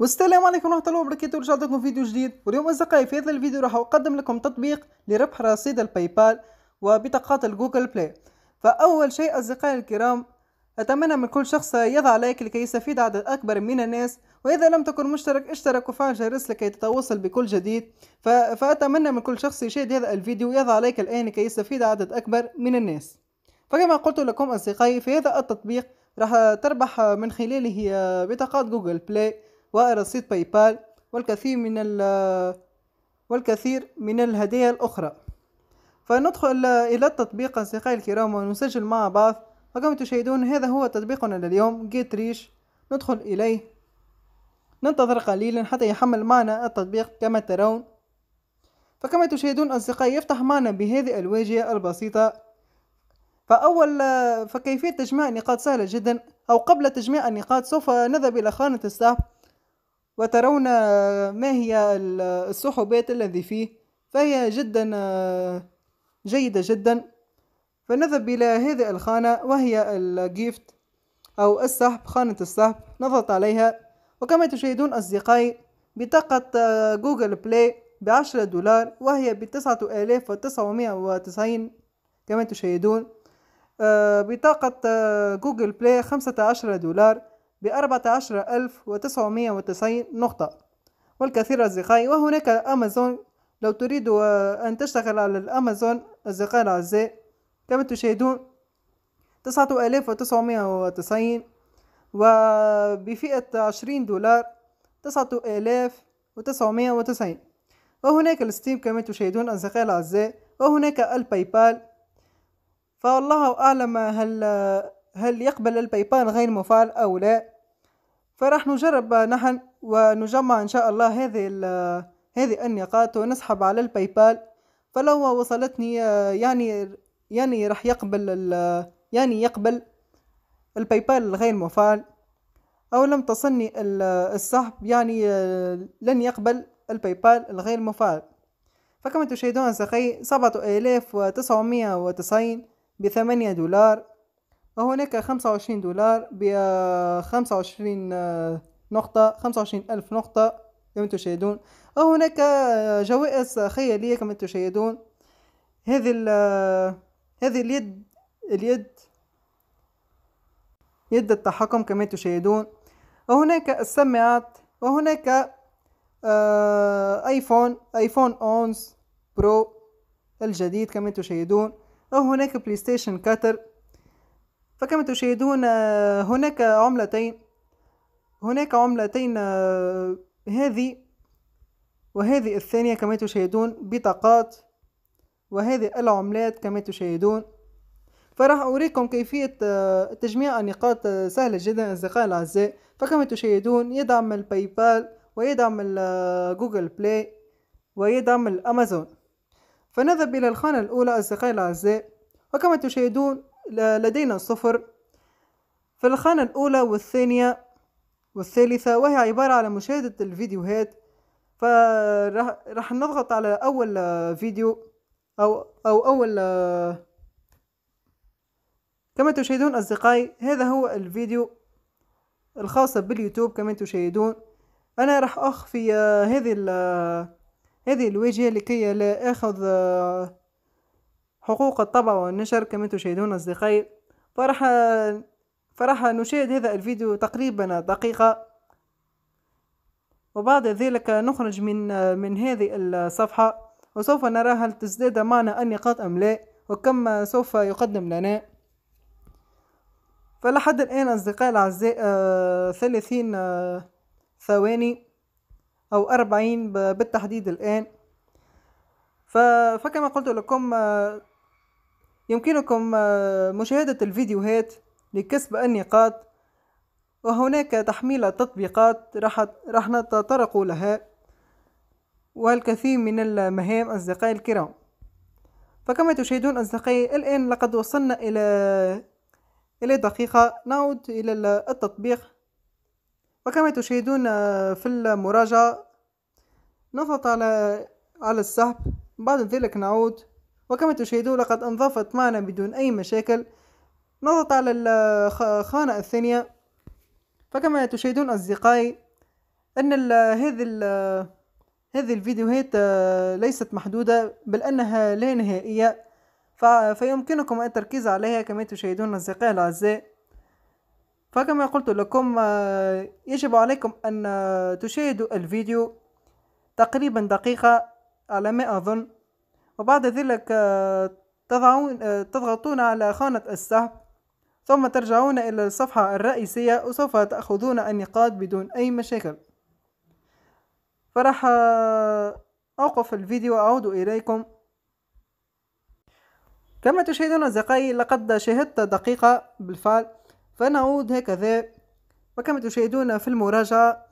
والسلام عليكم ورحمة الله وبركاته إن لكم فيديو جديد واليوم أصدقائي في هذا الفيديو راح أقدم لكم تطبيق لربح رصيد الباي بال وبطاقات الجوجل بلاي فأول شيء أصدقائي الكرام أتمنى من كل شخص يضع لايك لكي يستفيد عدد أكبر من الناس وإذا لم تكن مشترك اشترك وفعل الجرس لكي تتوصل بكل جديد فأتمنى من كل شخص يشاهد هذا الفيديو يضع لايك الآن لكي يستفيد عدد أكبر من الناس فكما قلت لكم أصدقائي في هذا التطبيق راح تربح من خلاله بطاقات جوجل بلاي ورصيد باي بال والكثير من ال والكثير من الهدايا الأخرى فندخل إلى التطبيق أصدقائي الكرام ونسجل مع بعض فكما تشاهدون هذا هو تطبيقنا لليوم جيت ريش ندخل إليه ننتظر قليلا حتى يحمل معنا التطبيق كما ترون فكما تشاهدون أصدقائي يفتح معنا بهذه الواجهة البسيطة فأول فكيفية تجميع النقاط سهلة جدا أو قبل تجميع النقاط سوف نذهب إلى خانة السحب وترون ما هي الصحوبات الذي فيه فهي جدا جيدة جدا فنذهب إلى هذه الخانة وهي الجيفت أو السحب خانة السحب نضغط عليها وكما تشاهدون أصدقائي بطاقة جوجل بلاي بعشرة دولار وهي بتسعة آلاف وتسعمائة وتسعين كما تشاهدون آه، بطاقة جوجل بلاي خمسة عشر دولار ب 14990 نقطة والكثير أصدقائي وهناك أمازون لو تريد أن تشتغل على الأمازون أصدقائي الأعزاء كما تشاهدون تسعة آلاف وتسعين وبفئة عشرين دولار تسعة آلاف وتسعين وهناك الستيم كما تشاهدون أصدقائي الأعزاء وهناك الباي بال فالله أعلم هل هل يقبل البيبان غير مفعل أو لا فراح نجرب نحن ونجمع إن شاء الله هذه هذه النقاط ونسحب على البيبال فلو وصلتني يعني يعني راح يقبل يعني يقبل البيبال الغير مفعل أو لم تصلني السحب يعني لن يقبل البيبال الغير مفعل فكما تشاهدون سخي سبعة آلاف وتسعمائة وتسعين بثمانية دولار وهناك خمسة وعشرين دولار بخمسة وعشرين آه، نقطة خمسة وعشرين ألف نقطة كما تشاهدون وهناك آه، جوائز خيالية كما تشاهدون هذه آه، هذه اليد اليد يد التحكم كما تشاهدون وهناك السماعات وهناك ايفون ايفون 11 برو الجديد كما تشاهدون وهناك بلاي ستيشن 4 فكما تشاهدون هناك عملتين هناك عملتين هذه وهذه الثانية كما تشاهدون بطاقات وهذه العملات كما تشاهدون فراح أريكم كيفية تجميع النقاط سهلة جدا أصدقائي الأعزاء فكما تشاهدون يدعم الباي بال ويدعم جوجل بلاي ويدعم الأمازون فنذهب إلى الخانة الأولى أصدقائي الأعزاء وكما تشاهدون لدينا صفر في الخانة الأولى والثانية والثالثة وهي عبارة على مشاهدة الفيديوهات فراح نضغط على أول فيديو أو أو أول كما تشاهدون أصدقائي هذا هو الفيديو الخاصة باليوتيوب كما تشاهدون أنا راح أخفي آه، هذه هذه الواجهة لكي لا أخذ آه، حقوق الطبع والنشر كما تشاهدون أصدقائي فرح فرح نشاهد هذا الفيديو تقريبا دقيقة وبعد ذلك نخرج من من هذه الصفحة وسوف نرى هل تزداد معنا النقاط أم لا وكم سوف يقدم لنا فلحد الآن أصدقائي الأعزاء آه، ثلاثين آه، ثواني أو أربعين بالتحديد الآن فكما قلت لكم آه، يمكنكم آه، مشاهدة الفيديوهات لكسب النقاط وهناك تحميل التطبيقات راح نتطرق لها والكثير من المهام أصدقائي الكرام فكما تشاهدون أصدقائي الآن لقد وصلنا إلى إلى دقيقة نعود إلى التطبيق وكما تشاهدون آه، في المراجعة نضغط على على السحب بعد ذلك نعود وكما تشاهدون لقد انضافت معنا بدون أي مشاكل نضغط على الخانة الثانية فكما تشاهدون أصدقائي أن هذه ال هذه الفيديوهات آه، ليست محدودة بل أنها لا نهائية فيمكنكم التركيز عليها كما تشاهدون أصدقائي الأعزاء فكما قلت لكم آه، يجب عليكم أن تشاهدوا الفيديو تقريبا دقيقة على ما أظن وبعد ذلك آه، آه، تضغطون على خانة السحب ثم ترجعون إلى الصفحة الرئيسية وسوف تأخذون النقاط بدون أي مشاكل فرح آه، أوقف الفيديو وأعود إليكم كما تشاهدون أصدقائي لقد شاهدت دقيقة بالفعل فنعود هكذا وكما تشاهدون في المراجعة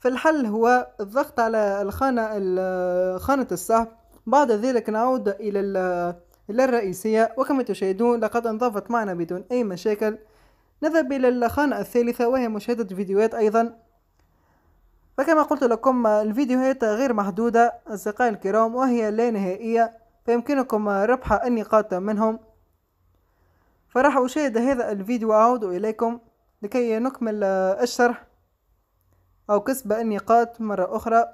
فالحل هو الضغط على الخانة خانة السحب بعد ذلك نعود إلى الرئيسية وكما تشاهدون لقد انضافت معنا بدون أي مشاكل نذهب إلى الخانة الثالثة وهي مشاهدة فيديوهات أيضا فكما قلت لكم الفيديوهات غير محدودة أصدقائي الكرام وهي لا نهائية فيمكنكم ربح النقاط منهم فراح أشاهد هذا الفيديو وأعود إليكم لكي نكمل الشرح أو كسب النقاط مرة أخرى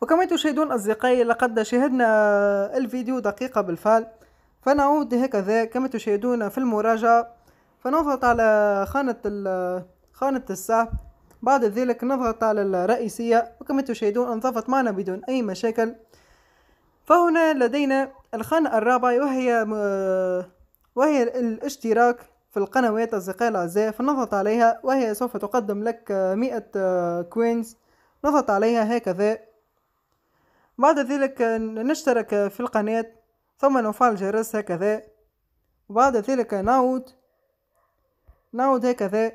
وكما تشاهدون أصدقائي لقد شاهدنا الفيديو دقيقة بالفعل فنعود هكذا كما تشاهدون في المراجعة فنضغط على خانة خانة السحب بعد ذلك نضغط على الرئيسية وكما تشاهدون انضافت معنا بدون أي مشاكل فهنا لدينا الخانة الرابعة وهي وهي الاشتراك في القنوات أصدقائي الأعزاء فنضغط عليها وهي سوف تقدم لك مئة كوينز نضغط عليها هكذا بعد ذلك نشترك في القناة ثم نفعل الجرس هكذا وبعد ذلك نعود نعود هكذا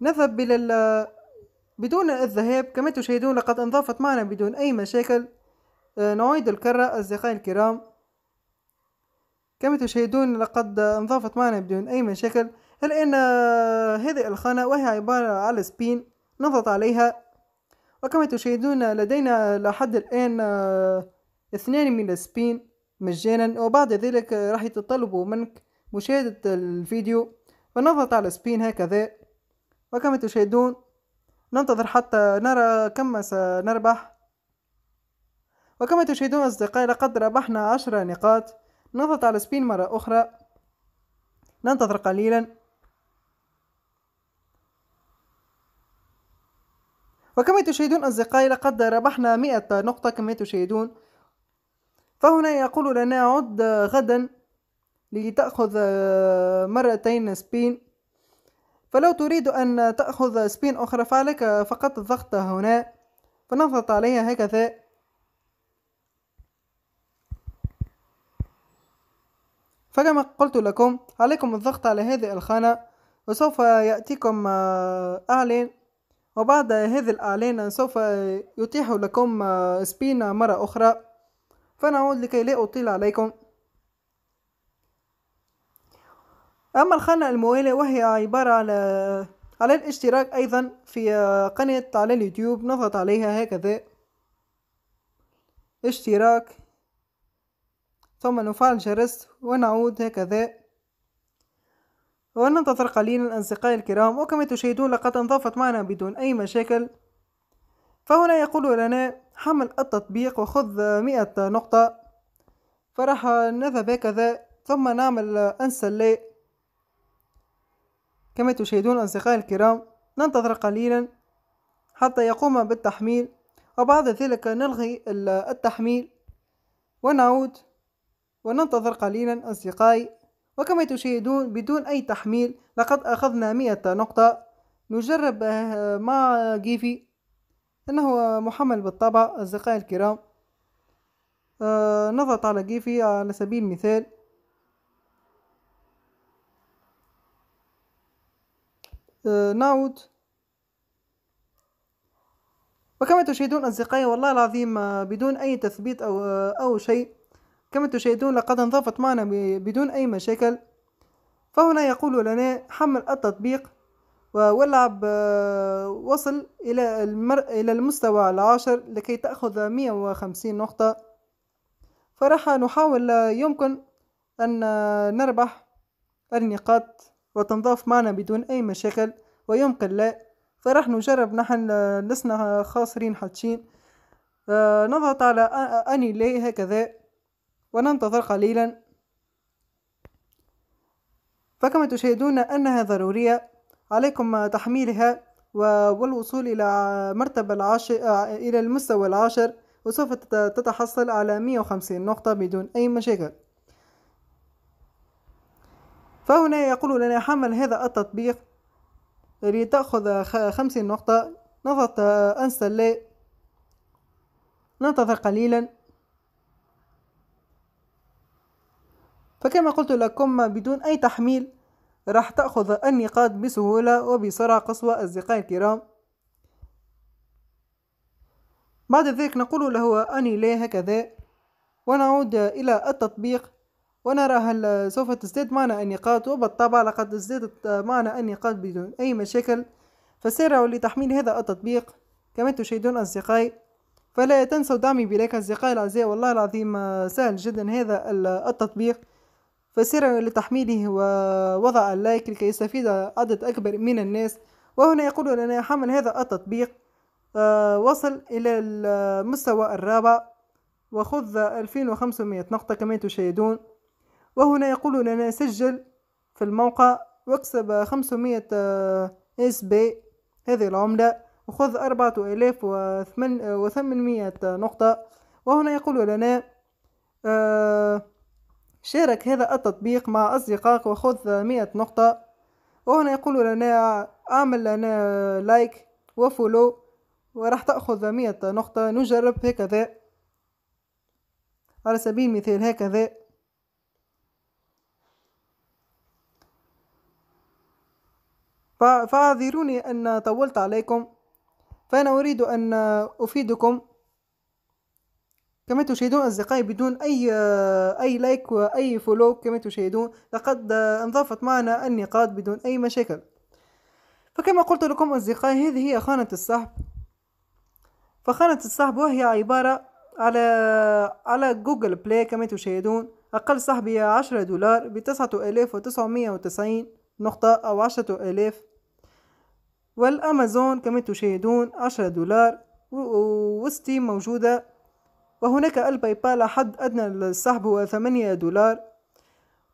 نذهب إلى بدون الذهاب كما تشاهدون لقد انضافت معنا بدون أي مشاكل آه، نعيد الكرة أصدقائي الكرام كما تشاهدون لقد انضافت معنا بدون أي مشاكل الآن آه، هذه الخانة وهي عبارة على سبين نضغط عليها وكما تشاهدون لدينا لحد الآن آه، اثنان من السبين مجانا وبعد ذلك آه، راح يتطلبوا منك مشاهدة الفيديو فنضغط على سبين هكذا وكما تشاهدون ننتظر حتى نرى كم سنربح وكما تشاهدون أصدقائي لقد ربحنا عشر نقاط نضغط على سبين مرة أخرى ننتظر قليلا وكما تشاهدون أصدقائي لقد ربحنا 100 نقطة كما تشاهدون فهنا يقول لنا عد غدا لتأخذ مرتين سبين فلو تريد أن تأخذ سبين أخرى فعليك فقط الضغط هنا فنضغط عليها هكذا فكما قلت لكم عليكم الضغط على هذه الخانة وسوف يأتيكم أعلن وبعد هذا الإعلان سوف يتيح لكم سبين مرة أخرى فنعود لكي لا أطيل عليكم أما الخانة الموالية وهي عبارة على على الاشتراك أيضا في قناة على اليوتيوب نضغط عليها هكذا اشتراك ثم نفعل جرس ونعود هكذا ولننتظر قليلا أصدقائي الكرام وكما تشاهدون لقد انضافت معنا بدون أي مشاكل فهنا يقول لنا حمل التطبيق وخذ مئة نقطة فراح نذهب هكذا ثم نعمل انسلي كما تشاهدون أصدقائي الكرام ننتظر قليلا حتى يقوم بالتحميل وبعد ذلك نلغي التحميل ونعود وننتظر قليلا أصدقائي وكما تشاهدون بدون أي تحميل لقد أخذنا مئة نقطة نجرب آه، مع جيفي إنه محمل بالطبع أصدقائي الكرام آه، نضغط على جيفي على سبيل المثال آه، نعود وكما تشاهدون أصدقائي والله العظيم بدون أي تثبيت أو أو شيء كما تشاهدون لقد انضافت معنا بدون أي مشاكل فهنا يقول لنا حمل التطبيق والعب آه، وصل إلى, المر... إلى المستوى العاشر لكي تأخذ 150 نقطة فراح نحاول يمكن أن نربح النقاط وتنضاف معنا بدون أي مشاكل ويمكن لا فراح نجرب نحن آه، لسنا خاسرين حتشين آه، نضغط على أني لي هكذا وننتظر قليلا فكما تشاهدون أنها ضرورية عليكم تحميلها والوصول إلى مرتبة العاشر آه، إلى المستوى العاشر وسوف تتحصل على 150 نقطة بدون أي مشاكل فهنا يقول لنا حمل هذا التطبيق لتأخذ خمسين نقطة نضغط أنسل ننتظر قليلا فكما قلت لكم بدون أي تحميل راح تأخذ النقاط بسهولة وبسرعة قصوى أصدقائي الكرام بعد ذلك نقول له أني لا هكذا ونعود إلى التطبيق ونرى هل سوف تزداد معنا النقاط وبالطبع لقد ازدادت معنا النقاط بدون أي مشاكل فسارعوا لتحميل هذا التطبيق كما تشاهدون أصدقائي فلا تنسوا دعمي بلايك أصدقائي الأعزاء والله العظيم سهل جدا هذا التطبيق فسرع لتحميله ووضع اللايك لكي يستفيد عدد أكبر من الناس وهنا يقول لنا حمل هذا التطبيق آه، وصل إلى المستوى الرابع وخذ 2500 نقطة كما تشاهدون وهنا يقول لنا سجل في الموقع واكسب 500 آه، اس بي هذه العملة وخذ 4800 نقطة وهنا يقول لنا آه شارك هذا التطبيق مع أصدقائك وخذ مئة نقطة وهنا يقول لنا أعمل لنا لايك وفولو وراح تأخذ مئة نقطة نجرب هكذا على سبيل المثال هكذا فاعذروني أن طولت عليكم فأنا أريد أن أفيدكم كما تشاهدون أصدقائي بدون أي أي لايك وأي فولو كما تشاهدون لقد انضافت معنا النقاط بدون أي مشاكل فكما قلت لكم أصدقائي هذه هي خانة السحب فخانة السحب وهي عبارة على على جوجل بلاي كما تشاهدون أقل سحب هي عشرة دولار بتسعة آلاف وتسعمية وتسعين نقطة أو عشرة آلاف والأمازون كما تشاهدون عشرة دولار وستيم موجودة وهناك الباي بال حد أدنى للسحب هو ثمانية دولار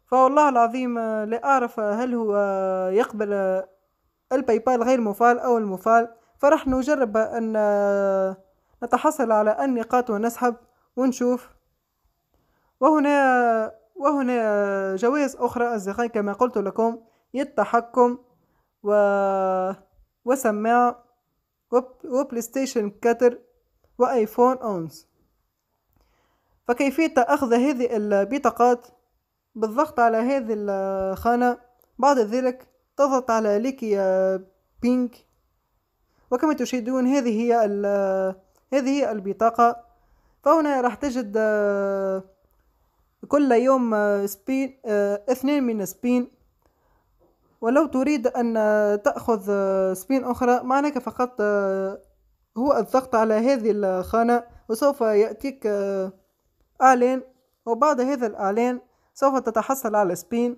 فوالله العظيم لا أعرف هل هو يقبل الباي بال غير مفعل أو المفعل فراح نجرب أن نتحصل على النقاط ونسحب ونشوف وهنا وهنا جوائز أخرى أصدقائي كما قلت لكم التحكم و وسماعة وبلاي ستيشن كتر وآيفون 11 فكيفية أخذ هذه البطاقات بالضغط على هذه الخانة بعد ذلك تضغط على ليكي بينك وكما تشاهدون هذه هي هذه هي البطاقة فهنا راح تجد كل يوم سبين اثنين من سبين ولو تريد أن تأخذ سبين أخرى معناك فقط هو الضغط على هذه الخانة وسوف يأتيك آلين وبعد هذا الآلين سوف تتحصل على سبين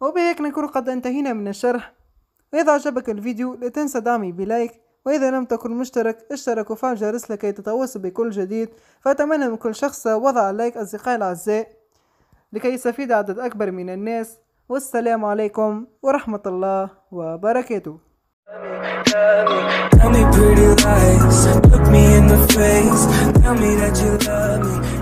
وبهيك نكون قد انتهينا من الشرح وإذا عجبك الفيديو لا تنسى دعمي بلايك وإذا لم تكن مشترك اشترك وفعل الجرس لكي تتواصل بكل جديد فأتمنى من كل شخص وضع اللايك أصدقائي الأعزاء لكي يستفيد عدد أكبر من الناس والسلام عليكم ورحمة الله وبركاته Tell me pretty lies, look me in the face, tell me that you love me